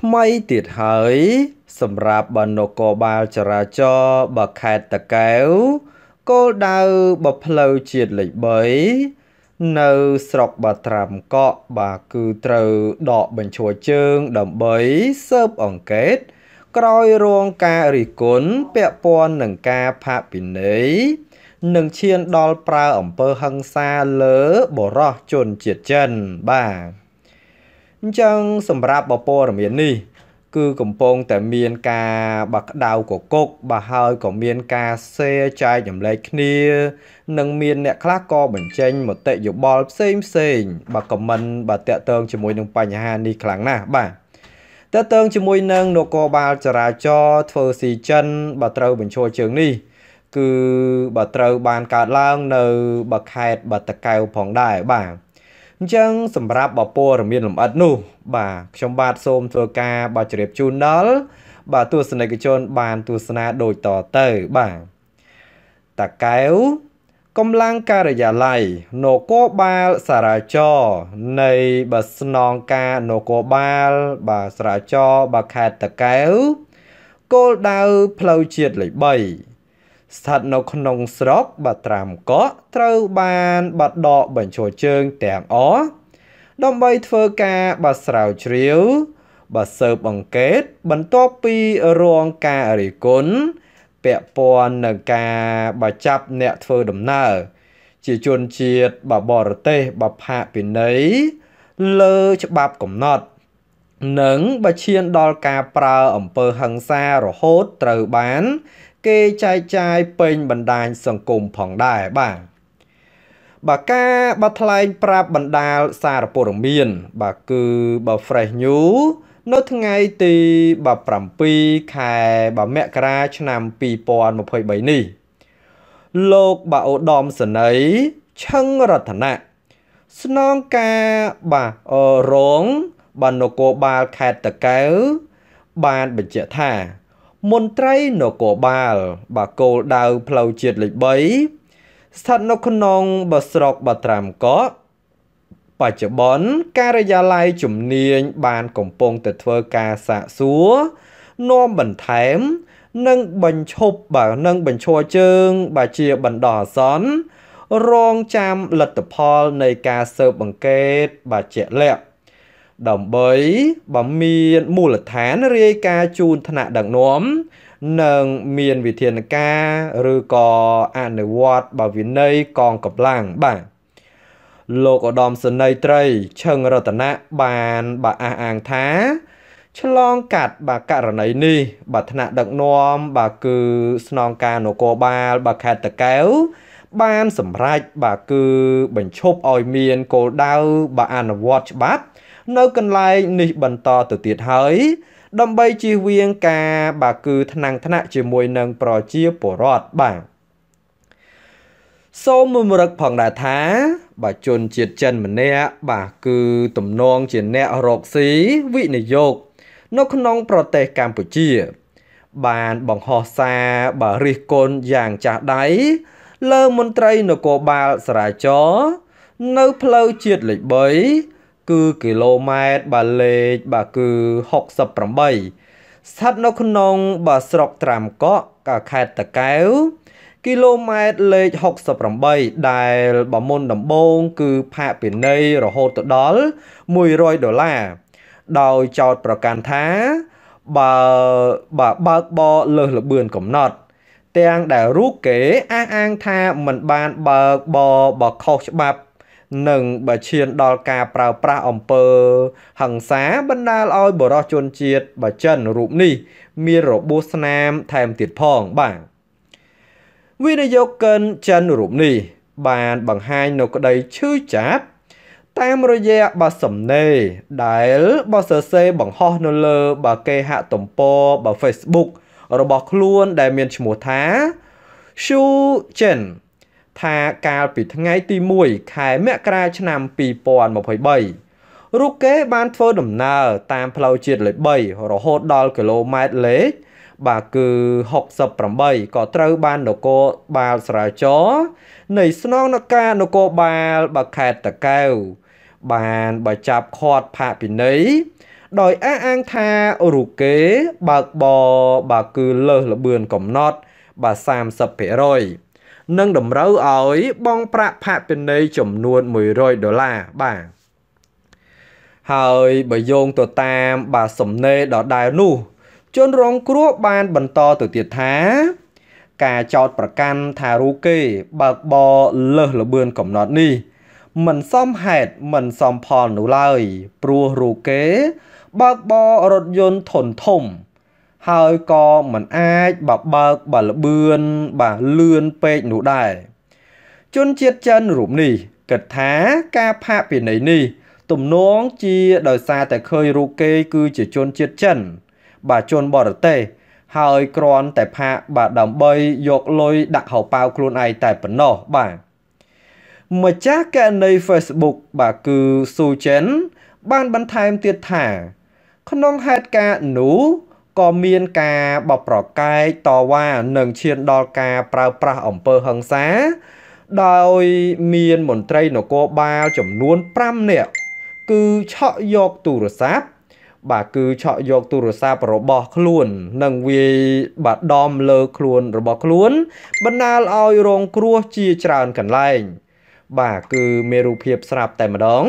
ថ្មីទៀតហើយ សម្រាប់បណ្ណគរបាលចរាចរណ៍បខេត្តតកែវគោលដៅបផ្លូវជាតិលេខ3នៅស្រុកបាត្រាំកក់បាទគឺត្រូវដកបញ្ឈរជើងដើម្បីស៊ើបអង្កេត ក្រោយរងការរិះគន់ពាក់ព័ន្ធនឹងការផាកពិន័យនឹងឈានដល់ប្រើអំពើហិង្សាលើបរោះជនជាតិចិនបាទអញ្ចឹងសម្រាប់បព័រមាននេះ គឺកំពុងតែមានការបាក់ដៅកកុកបាទហើយក៏មានការសេចែកចម្លែកគ្នា និងមានអ្នកខ្លះក៏បញ្ចេញមតិយោបល់ផ្សេងផ្សេងបាទខមមិនបាទតាក់ទងជាមួយនឹងបញ្ហានេះខ្លាំងណាស់បាទតើតើងជាមួយនឹងនគរបាលចរាចរណ៍ធ្វើស៊ីចិនបើត្រូវបញ្ឈរជើងនេះ គឺបើត្រូវបានកើតឡើង នៅបើខេត្តបាតកែវផងដែរបាទអញ្ចឹងសម្រាប់បពរមានលំអិតនោះបាទខ្ញុំបាទសូមធ្វើការបាទជម្រាបជូនដល់បាទទស្សនិកជនបានទស្សនាដូចតទៅបាទតាកែវកម្លាំងការិយាល័យនគរបាលសារាចរនៃបាស្នងការនគរបាលបាទសារាចរបាទខេត្តតាកែវគោលដៅផ្លូវជាតិលេខ3ស្ថិតនៅក្នុងស្រុកបាត្រាំកក់ត្រូវបានបាត់ដកបញ្ចូលជើងទាំងអដើម្បីធ្វើការបាស្រាវជ្រាវបាសើបអង្កេតបន្ទាប់ពីរងការរិះគន់ពាក់ព័ន្ធនឹងការបាចាប់អ្នកធ្វើដំណើរជាជនជាតិបបរទេសបផាកពិន័យលើច្បាប់កំណត់និងបឈានដល់ការប្រើអំពើហិង្សារហូតត្រូវបានគេចែកចាយពេញបណ្ដាញសង្គមផងដែរបាទបាទការបាត់ថ្លែងប្រាប់បណ្ដាលសារព័ត៌មានបាទគឺបើ Fresh New នៅថ្ងៃទី7ខែបាទមករាឆ្នាំ2023នេះលោកបាឧត្តមសន័យឆឹងរតនៈស្នងការបាទរងបាននគរបាលខេត្តតកែវបានបញ្ជាក់ថាមន្ត្រីនគរបាល បាគោលដៅផ្លូវជាតិលេខ3ស្ថិតនៅក្នុងបស្រុកបាត្រាំកកបច្ចុប្បន្នការិយាល័យជំនាញបានកំពុងតែធ្វើការសាកសួរនាំបន្ថែម និងបញ្ឈប់បើនិងបញ្ឈរជើងបើជាបណ្ដោះអាសន្នរងចាំលទ្ធផលនៃការស៊ើបអង្កេតបើជាក់លាក់ដើម្បីបំមានមូលដ្ឋានរាយការជូនថ្នាក់ដឹកនាំនិងមានវិធានការឬក៏អនុវត្តបើវិន័យកងកម្លាំងបាទលោកឧត្តមសេនីយ៍ត្រីឈឹងរតនៈបានបាអះអាងថា ឆ្លងកាត់បាករណីនេះបាថ្នាក់ដឹកនាំបាគឺស្នងការនគរបាលបាខេត្តតកែវបានសម្រេចបាគឺបញ្ឈប់ឲ្យមានគោលដៅបាអនុវត្តច្បាប់នៅកន្លែងនេះបន្តទៅទៀតហើយ ដើម្បីជៀសវាងការបាទគឺថ្នាំងថ្នាក់ជាមួយនឹងប្រជាពលរដ្ឋបាទសូមរំលឹកផងដែរថាបើជនជាតិចិនម្នាក់បាទគឺទំនងជាអ្នករកស៊ីវិនិយោគនៅក្នុងប្រទេសកម្ពុជា បានបង្ហោះសារបារិះគន់យ៉ាងចាស់ដៃលើមន្ត្រីនគរបាលចរាចរណ៍នៅផ្លូវជាតិលេខ3គឺគីឡូម៉ែត្របាទលេខបាទគឺ68ស្ថិតនៅក្នុងបាទស្រុកត្រាំកក់កាខេត្តតកែវគីឡូម៉ែត្រលេខ68ដែលបំមុនដំបូងគឺផាកពិន័យរហូតទៅដល់100ដុល្លារដោយចោតប្រកាន់ថាបើបើបើកបរលើសលបឿនកំណត់ទាំងដែលរូបគេអះអាងថាមិនបានបើកបរបខុសច្បាប់និងបើឈានដល់ការប្រើប្រាស់អំពើហិង្សាបណ្ដាលឲ្យបរិសុជនជាតិបើចិនរូបនេះមានរបួសស្នាមថែមទៀតផងបាទវិនិយោគិនចិនរូបនេះ បានបង្ហាញនៅក្តីឈឺចាប់តាមរយៈបាសំណេរដែលបាសរសេរបង្ហោះនៅលើបាគេហទំព័របា Facebook របស់ខ្លួនដែលមានឈ្មោះថា Shu Chen ថាកាលពីថ្ងៃទី1ខែមករាឆ្នាំ2023រូកេបានធ្វើដំណើរតាមផ្លូវជាតិលេខ3រហូតដល់គីឡូម៉ែត្រលេខបាទគឺ68ក៏ត្រូវបាននគរបាលស្រាវចរនៃស្នងនការនគរបាល បាខេតតកែវបានបើចាប់ខាត់ផាកពិន័យដោយអះអាងថារូកេបើកបបាទគឺលើសល្បឿនកំណត់បាទ30%និងតម្រូវឲ្យបង់ប្រាក់ផាកពិន័យចំនួន100ដុល្លារបាទហើយបើយោងទៅតាមបាទសំណេរដដែលនោះជនរងគ្រោះបានបន្តទៅទៀតថា ការចោតប្រកាន់ថារូគេបើកបរលើសល្បឿនកំណត់នេះ មិនសមហេតុមិនសមផលនោះឡើយ ព្រោះរូគេ បើកបររថយន្តធនធំធំហើយក៏មិនអាចបបើកបលបឿនបាទលឿនពេកនោះដែរជនជាតិចិនរូបនេះគិតថាការផាកពិន័យនេះទំនងជាដោយសារតែឃើញរូបគេគឺជាជនជាតិចិន បាទជនបរទេស ហើយគ្រាន់តែផាកបាទដើម្បីយកលុយដាក់ហៅប៉ាវខ្លួនឯងតែប៉ុណ្ណោះបាទម្ចាស់កណី Facebook បាទគឺស៊ូចិនបានបន្ថែមទៀតថា ក្នុងហេតុការណ៍នោះក៏មានការបបប្រកែកតវ៉ានិងឈានដល់ការប្រើប្រាស់អំពើហិង្សា ដោយមានមន្ត្រីនគរបាលចំនួន5នាក់គឺឆក់យកទូរស័ព្ទបាទគឺឆក់យកទូរស័ព្ទរបស់ខ្លួននិងវាយបាដំលើខ្លួនរបស់ខ្លួន បណ្ដាលឲ្យរងគ្រោះជាច្រើនកន្លែងបាទគឺមានរូបភាពស្រាប់តែម្ដង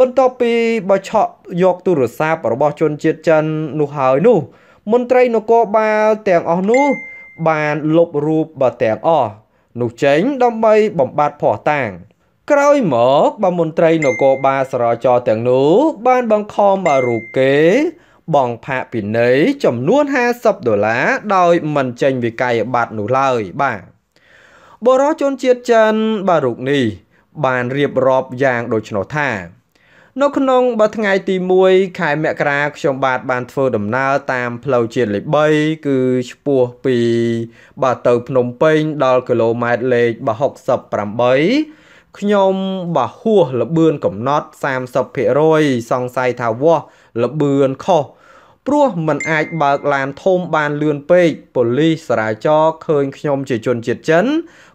បន្ទាប់ពីបឆក់យកទូរស័ព្ទរបស់ជនជាតិចិននោះហើយនោះមន្ត្រីនគរបាលទាំងអស់នោះបានលុបរូបបើទាំងអស់នោះចេញដើម្បីបំបត្តិភ័ស្តុតាងក្រោយមកបើមន្ត្រីនគរបាលសរចរទាំងនោះ បានបង្ខំបើរូបគេ បងផាកពីនៃចំនួន50ដុល្លារដោយមិនចេញវិក័យប័ត្រនោះឡើយបាទបរោះជនជាតិចិនបារុកនេះ បានរៀបរាប់យ៉ាងដូចនោះថានៅក្នុងបើថ្ងៃទី1ខែមករាខ្ញុំបាទបានធ្វើដំណើរតាមផ្លូវជាតិលេខ3គឺឆ្ពោះពី បាទទៅភ្នំពេញដល់គីឡូម៉ែត្រលេខ68ខ្ញុំបាហួសលបឿនកំណត់30%សង្ស័យថាវាស់លបឿនខុសព្រោះมันអាចបើកឡានធំបានលឿនពេកប៉ូលីសចរាចរណ៍ឃើញខ្ញុំជាជនជាតិចិន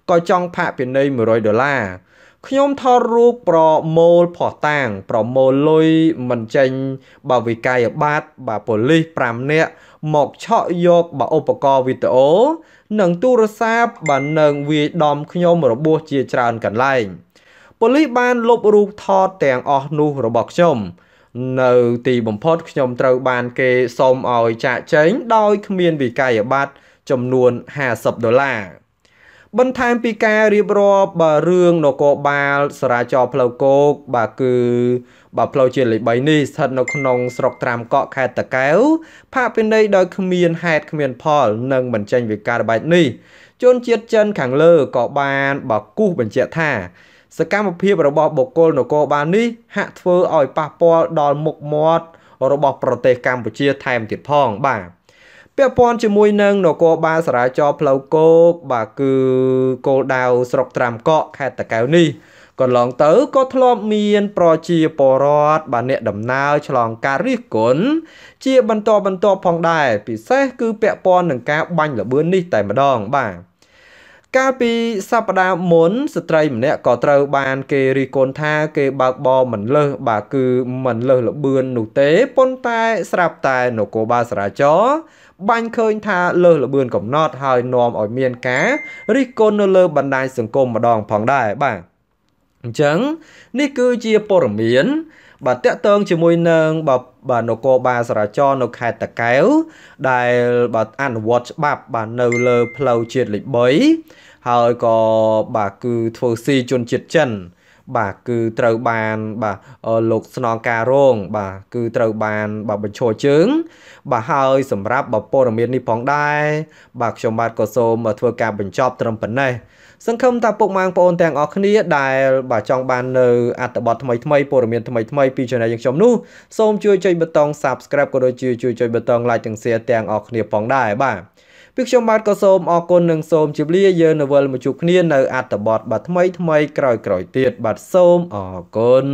ក៏ចង់ផាកពិន័យ100ដុល្លារខ្ញុំថតរូបប្រមូលផោះតាង ប្រមូលលុយមិនចេញបើវិក័យបាតបើប៉ូលីស5នាក់មកឆក់យកបើឧបករណ៍វីដេអូនិងទូរស័ព្ទបើនឹងវាយដំខ្ញុំរបួសជាច្រើនកន្លែងប៉ូលីសបានលុបរូបថតទាំងអស់នោះរបស់ខ្ញុំនៅទីបំផុតខ្ញុំត្រូវបានគេសុំឲ្យចាក់ចែងដោយគ្មានវិក័យប័ត្រចំនួន50ដុល្លារបន្ថែមពីការរៀបរាប់បាទរឿងនគរបាលសរាចរផ្លូវគោកបាទគឺបាទផ្លូវជាតិលេខ3នេះស្ថិតនៅក្នុងស្រុកត្រាំកក់ខេត្តតាកែវផាកពិន័យដោយគ្មានហេតុគ្មានផលនិងមិនចេញវិការបែបនេះជនជាតិចិនខាងលើក៏បានបាគូសបញ្ជាក់ថាសកម្មភាពរបស់បុគ្គលនគរបាលនេះហាក់ធ្វើឲ្យប៉ះពាល់ដល់មុខមាត់របស់ប្រទេសកម្ពុជាថែមទៀតផងបាទពាក់ព័ន្ធជាមួយនឹងនគរបាលចរាចរណ៍ផ្លូវគោកបាទគឺគោលដៅស្រុកត្រាំកក់ខេត្តតាកែវនេះកន្លងទៅក៏ធ្លាប់មានប្រជាពលរដ្ឋបាទអ្នកដំណើរឆ្លងការរិះគន់ជាបន្តបន្ទាប់ផងដែរពិសេសគឺពាក់ព័ន្ធនឹងការបាញ់លបឿននេះតែម្ដងបាទកាលពីសប្តាហ៍មុនស្ត្រីម្នាក់ក៏ត្រូវបានគេរិះគន់ថាគេបើកបរមិនលើសបាទគឺមិនលើសលបឿននោះទេប៉ុន្តែ ស្រាប់តែនគរបាលចរាចរណ៍បាញ់ឃើញថាលើសលបឿនកំណត់ហើយនាំឲ្យមានការរិះគន់នៅលើ បណ្ដាញសង្គមម្ដងផងដែរបាទអញ្ចឹងនេះគឺជាព័ត៌មានបាទតាក់ទងជាមួយនឹង បាទបាទនគរបាលចរាចរណ៍នៅខេត្តតាកែវដែលបាទអនុវត្តច្បាប់បាទនៅលើផ្លូវជាតិលេខ3ហើយក៏បាទគឺធ្វើស៊ីជនជាតិចិនបាទគឺត្រូវបានបាទលោកស្នងការរងបាទគឺត្រូវបានបាទបញ្ឈរជើង បាទហើយសម្រាប់បព័រមាននេះផងដែរបាទខ្ញុំបាទក៏សូម ធ្វើការបញ្ចប់ត្រឹមប៉ុណ្ណេះសង្ឃឹមថាពុកម៉ាងបងប្អូនទាំងអស់គ្នាដែល បាទចង់បាននៅអត្ថបទថ្មីថ្មីព័ត៌មានថ្មីថ្មីពី channel យើងខ្ញុំនោះសូមជួយចុចប៊ូតុង Subscribe ក៏ដូចជាជួយចុចប៊ូតុង Like ទាំង Share ទាំងអស់គ្នាផងដែរបាទពីខ្ញុំបាទក៏សូមអរគុណនិងសូមជម្រាបយើងនៅវិលមកជួបគ្នានៅអត្ថបទបាទថ្មីថ្មីក្រោយៗទៀតបាទសូមអរគុណ